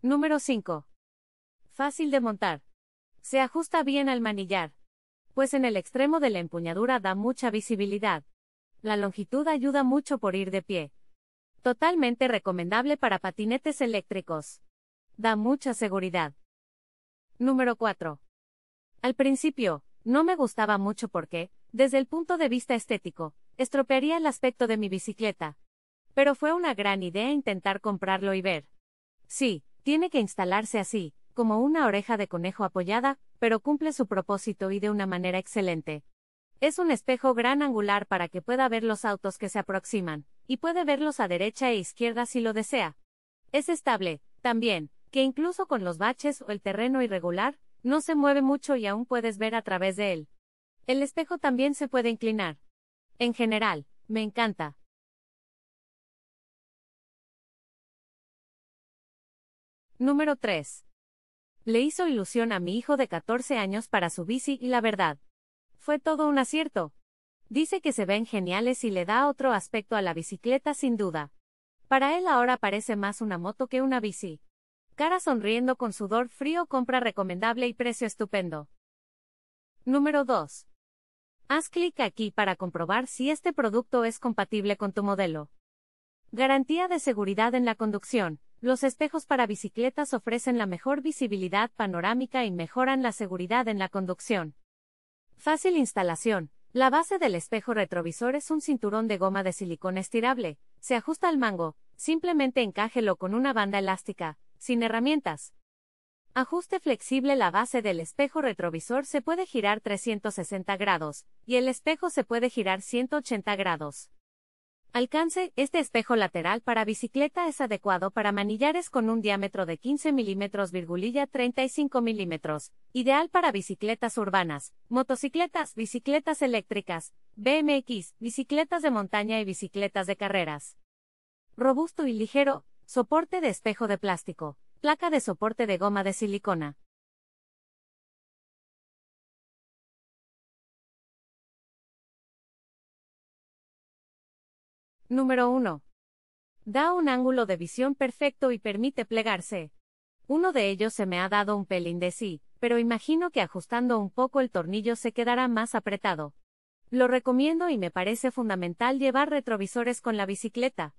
Número 5. Fácil de montar. Se ajusta bien al manillar, pues en el extremo de la empuñadura da mucha visibilidad. La longitud ayuda mucho por ir de pie. Totalmente recomendable para patinetes eléctricos. Da mucha seguridad. Número 4. Al principio, no me gustaba mucho porque, desde el punto de vista estético, estropearía el aspecto de mi bicicleta. Pero fue una gran idea intentar comprarlo y ver. Sí, tiene que instalarse así, como una oreja de conejo apoyada, pero cumple su propósito y de una manera excelente. Es un espejo gran angular para que pueda ver los autos que se aproximan, y puede verlos a derecha e izquierda si lo desea. Es estable, también, que incluso con los baches o el terreno irregular, no se mueve mucho y aún puedes ver a través de él. El espejo también se puede inclinar. En general, me encanta. Número 3. Le hizo ilusión a mi hijo de 14 años para su bici y la verdad. Fue todo un acierto. Dice que se ven geniales y le da otro aspecto a la bicicleta sin duda. Para él ahora parece más una moto que una bici. Cara sonriendo con sudor frío, compra recomendable y precio estupendo. Número 2. Haz clic aquí para comprobar si este producto es compatible con tu modelo. Garantía de seguridad en la conducción. Los espejos para bicicletas ofrecen la mejor visibilidad panorámica y mejoran la seguridad en la conducción. Fácil instalación. La base del espejo retrovisor es un cinturón de goma de silicona estirable. Se ajusta al mango, simplemente encájelo con una banda elástica, sin herramientas. Ajuste flexible La base del espejo retrovisor se puede girar 360 grados, y el espejo se puede girar 180 grados. Alcance, este espejo lateral para bicicleta es adecuado para manillares con un diámetro de 15 mm 35 mm, ideal para bicicletas urbanas, motocicletas, bicicletas eléctricas, BMX, bicicletas de montaña y bicicletas de carreras. Robusto y ligero, soporte de espejo de plástico, placa de soporte de goma de silicona, Número 1. Da un ángulo de visión perfecto y permite plegarse. Uno de ellos se me ha dado un pelín de sí, pero imagino que ajustando un poco el tornillo se quedará más apretado. Lo recomiendo y me parece fundamental llevar retrovisores con la bicicleta.